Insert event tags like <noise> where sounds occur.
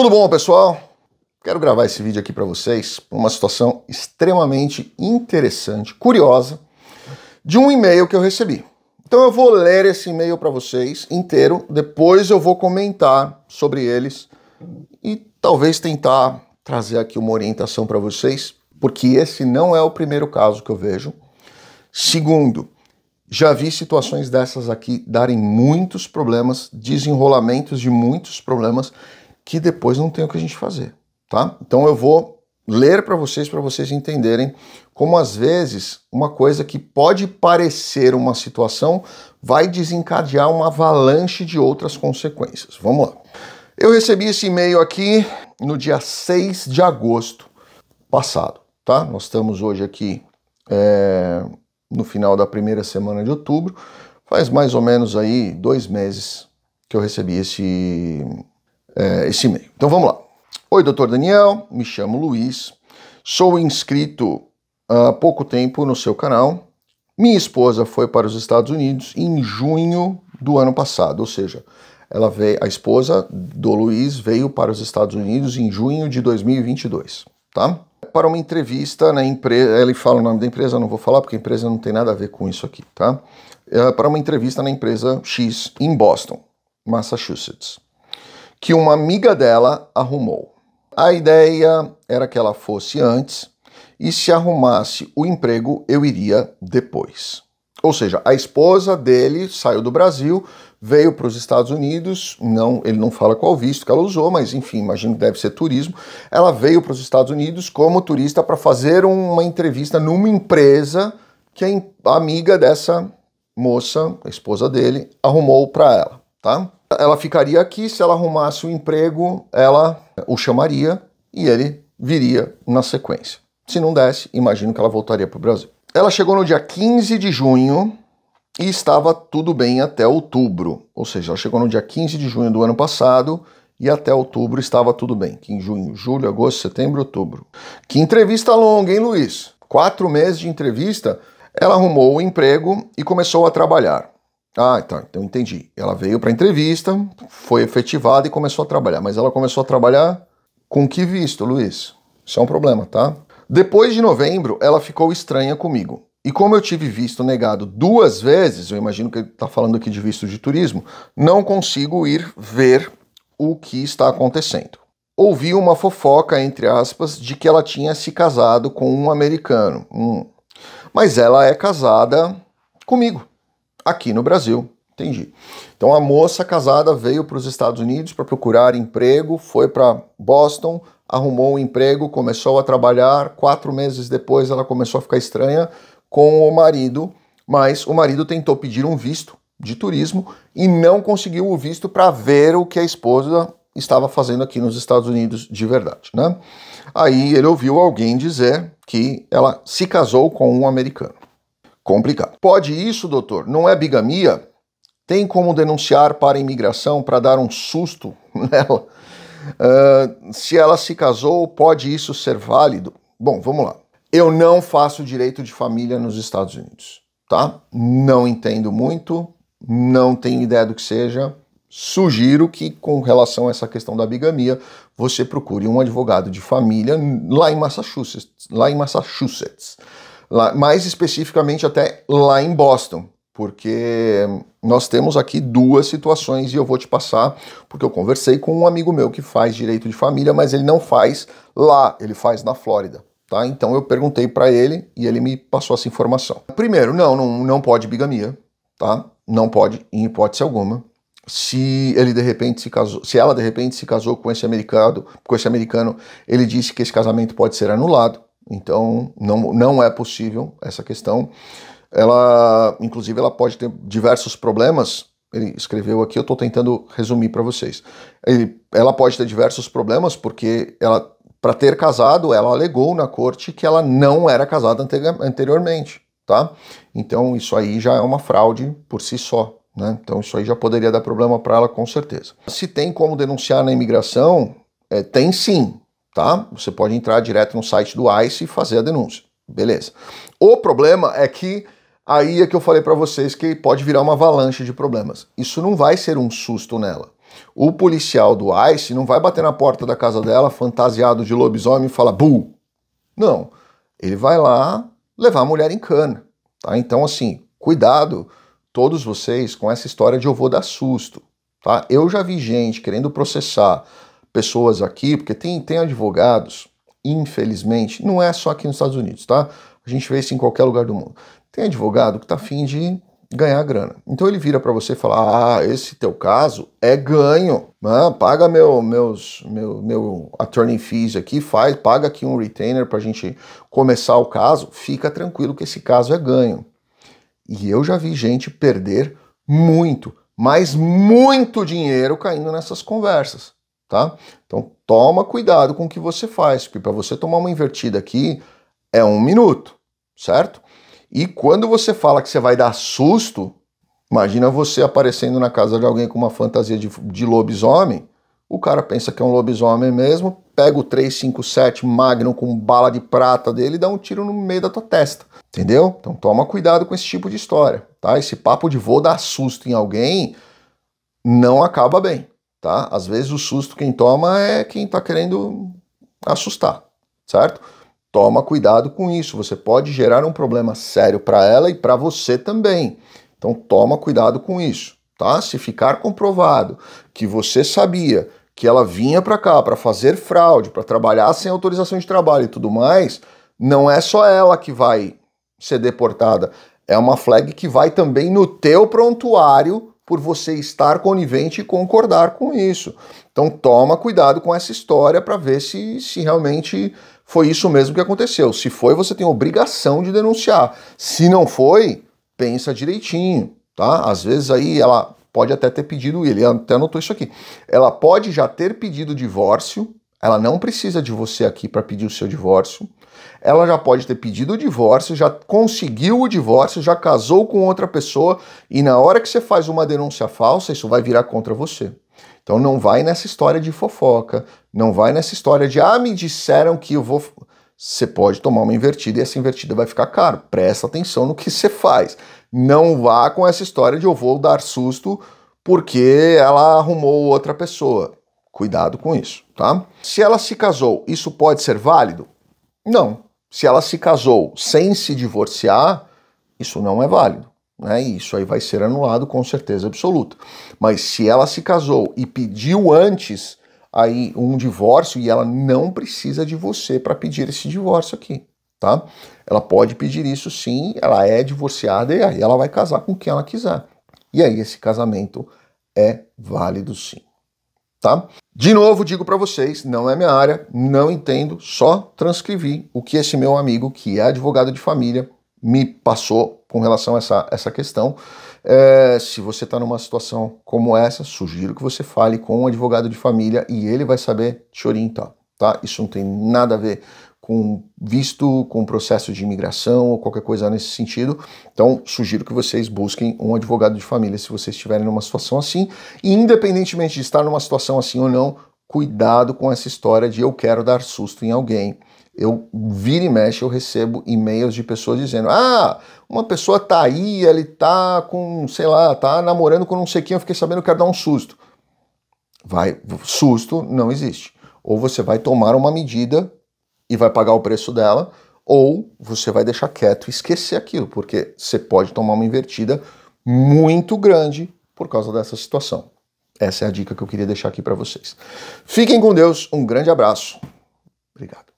Tudo bom, pessoal? Quero gravar esse vídeo aqui para vocês uma situação extremamente interessante, curiosa, de um e-mail que eu recebi. Então eu vou ler esse e-mail para vocês inteiro, depois eu vou comentar sobre eles e talvez tentar trazer aqui uma orientação para vocês, porque esse não é o primeiro caso que eu vejo. Segundo, já vi situações dessas aqui darem muitos problemas, desenrolamentos de muitos problemas, que depois não tem o que a gente fazer, tá? Então eu vou ler para vocês para vocês entenderem como às vezes uma coisa que pode parecer uma situação vai desencadear uma avalanche de outras consequências. Vamos lá. Eu recebi esse e-mail aqui no dia 6 de agosto passado, tá? Nós estamos hoje aqui é, no final da primeira semana de outubro. Faz mais ou menos aí dois meses que eu recebi esse é, esse e-mail. Então vamos lá. Oi, doutor Daniel, me chamo Luiz, sou inscrito há pouco tempo no seu canal. Minha esposa foi para os Estados Unidos em junho do ano passado, ou seja, ela veio, a esposa do Luiz veio para os Estados Unidos em junho de 2022, tá? Para uma entrevista na empresa, ele fala o nome da empresa, não vou falar porque a empresa não tem nada a ver com isso aqui, tá? É para uma entrevista na empresa X em Boston, Massachusetts que uma amiga dela arrumou. A ideia era que ela fosse antes e se arrumasse o emprego, eu iria depois. Ou seja, a esposa dele saiu do Brasil, veio para os Estados Unidos, não, ele não fala qual visto que ela usou, mas enfim, imagino que deve ser turismo. Ela veio para os Estados Unidos como turista para fazer uma entrevista numa empresa que a amiga dessa moça, a esposa dele, arrumou para ela tá? Ela ficaria aqui, se ela arrumasse o um emprego, ela o chamaria e ele viria na sequência. Se não desse, imagino que ela voltaria para o Brasil. Ela chegou no dia 15 de junho e estava tudo bem até outubro. Ou seja, ela chegou no dia 15 de junho do ano passado e até outubro estava tudo bem. Que em junho, julho, agosto, setembro, outubro. Que entrevista longa, hein, Luiz? Quatro meses de entrevista, ela arrumou o um emprego e começou a trabalhar. Ah, então, então entendi. Ela veio para entrevista, foi efetivada e começou a trabalhar. Mas ela começou a trabalhar com que visto, Luiz? Isso é um problema, tá? Depois de novembro, ela ficou estranha comigo. E como eu tive visto negado duas vezes, eu imagino que ele está falando aqui de visto de turismo, não consigo ir ver o que está acontecendo. Ouvi uma fofoca, entre aspas, de que ela tinha se casado com um americano. Hum. Mas ela é casada comigo aqui no Brasil. Entendi. Então a moça casada veio para os Estados Unidos para procurar emprego, foi para Boston, arrumou um emprego, começou a trabalhar. Quatro meses depois ela começou a ficar estranha com o marido, mas o marido tentou pedir um visto de turismo e não conseguiu o visto para ver o que a esposa estava fazendo aqui nos Estados Unidos de verdade, né? Aí ele ouviu alguém dizer que ela se casou com um americano complicado. Pode isso, doutor? Não é bigamia? Tem como denunciar para a imigração para dar um susto <laughs> nela? Uh, se ela se casou, pode isso ser válido? Bom, vamos lá. Eu não faço direito de família nos Estados Unidos, tá? Não entendo muito, não tenho ideia do que seja. Sugiro que, com relação a essa questão da bigamia, você procure um advogado de família lá em Massachusetts. Lá em Massachusetts lá, mais especificamente até lá em Boston, porque nós temos aqui duas situações e eu vou te passar, porque eu conversei com um amigo meu que faz direito de família, mas ele não faz lá, ele faz na Flórida. Tá? Então eu perguntei para ele e ele me passou essa informação. Primeiro, não, não, não pode bigamia, tá? Não pode, em hipótese alguma. Se ele de repente se casou, se ela de repente se casou com esse americano, com esse americano, ele disse que esse casamento pode ser anulado. Então, não, não é possível essa questão. Ela, inclusive, ela pode ter diversos problemas. Ele escreveu aqui, eu estou tentando resumir para vocês. Ele, ela pode ter diversos problemas porque ela, para ter casado, ela alegou na corte que ela não era casada anteriormente, tá? Então, isso aí já é uma fraude por si só, né? Então, isso aí já poderia dar problema para ela, com certeza. Se tem como denunciar na imigração, é, tem sim, tá? Você pode entrar direto no site do ICE e fazer a denúncia. Beleza. O problema é que aí é que eu falei para vocês que pode virar uma avalanche de problemas. Isso não vai ser um susto nela. O policial do ICE não vai bater na porta da casa dela fantasiado de lobisomem e falar bu. Não. Ele vai lá levar a mulher em cana, tá? Então assim, cuidado todos vocês com essa história de eu vou dar susto, tá? Eu já vi gente querendo processar pessoas aqui, porque tem, tem advogados, infelizmente, não é só aqui nos Estados Unidos, tá? A gente vê isso em qualquer lugar do mundo. Tem advogado que tá afim de ganhar grana. Então ele vira para você e fala: Ah, esse teu caso é ganho. Ah, paga meu, meus, meu, meu attorney fees aqui, faz, paga aqui um retainer para a gente começar o caso. Fica tranquilo que esse caso é ganho. E eu já vi gente perder muito, mas muito dinheiro caindo nessas conversas tá? Então toma cuidado com o que você faz, porque para você tomar uma invertida aqui é um minuto, certo? E quando você fala que você vai dar susto, imagina você aparecendo na casa de alguém com uma fantasia de, de lobisomem, o cara pensa que é um lobisomem mesmo, pega o 357 Magnum com bala de prata dele e dá um tiro no meio da tua testa. Entendeu? Então toma cuidado com esse tipo de história, tá? Esse papo de vou dar susto em alguém não acaba bem tá? Às vezes o susto quem toma é quem está querendo assustar, certo? Toma cuidado com isso, você pode gerar um problema sério para ela e para você também. Então toma cuidado com isso, tá? Se ficar comprovado que você sabia que ela vinha para cá para fazer fraude, para trabalhar sem autorização de trabalho e tudo mais, não é só ela que vai ser deportada, é uma flag que vai também no teu prontuário por você estar conivente e concordar com isso. Então toma cuidado com essa história para ver se, se realmente foi isso mesmo que aconteceu. Se foi, você tem obrigação de denunciar. Se não foi, pensa direitinho, tá? Às vezes aí ela pode até ter pedido, ele até anotou isso aqui. Ela pode já ter pedido divórcio, ela não precisa de você aqui para pedir o seu divórcio ela já pode ter pedido o divórcio, já conseguiu o divórcio, já casou com outra pessoa e na hora que você faz uma denúncia falsa, isso vai virar contra você. Então não vai nessa história de fofoca, não vai nessa história de ah, me disseram que eu vou você pode tomar uma invertida e essa invertida vai ficar caro. Presta atenção no que <laughs> você faz. Não vá com essa história de eu vou dar susto porque ela arrumou outra pessoa. Cuidado com isso, tá? Se ela se casou, isso pode ser válido? Não. Se ela se casou sem se divorciar, isso não é válido. Né? E isso aí vai ser anulado com certeza absoluta. Mas se ela se casou e pediu antes aí um divórcio e ela não precisa de você para pedir esse divórcio aqui, tá? Ela pode pedir isso sim, ela é divorciada e aí ela vai casar com quem ela quiser. E aí esse casamento é válido sim tá? De novo, digo para vocês, não é minha área, não entendo, só transcrevi o que esse meu amigo, que é advogado de família, me passou com relação a essa, essa questão. É, se você está numa situação como essa, sugiro que você fale com um advogado de família e ele vai saber te orientar, tá? Isso não tem nada a ver com visto, com processo de imigração ou qualquer coisa nesse sentido. Então, sugiro que vocês busquem um advogado de família se vocês estiverem numa situação assim. E, independentemente de estar numa situação assim ou não, cuidado com essa história de eu quero dar susto em alguém. Eu vira e mexe, eu recebo e-mails de pessoas dizendo: Ah, uma pessoa tá aí, ele tá com, sei lá, tá namorando com não sei quem, eu fiquei sabendo, eu quero dar um susto. Vai, susto não existe. Ou você vai tomar uma medida e vai pagar o preço dela, ou você vai deixar quieto e esquecer aquilo, porque você pode tomar uma invertida muito grande por causa dessa situação. Essa é a dica que eu queria deixar aqui para vocês. Fiquem com Deus, um grande abraço. Obrigado.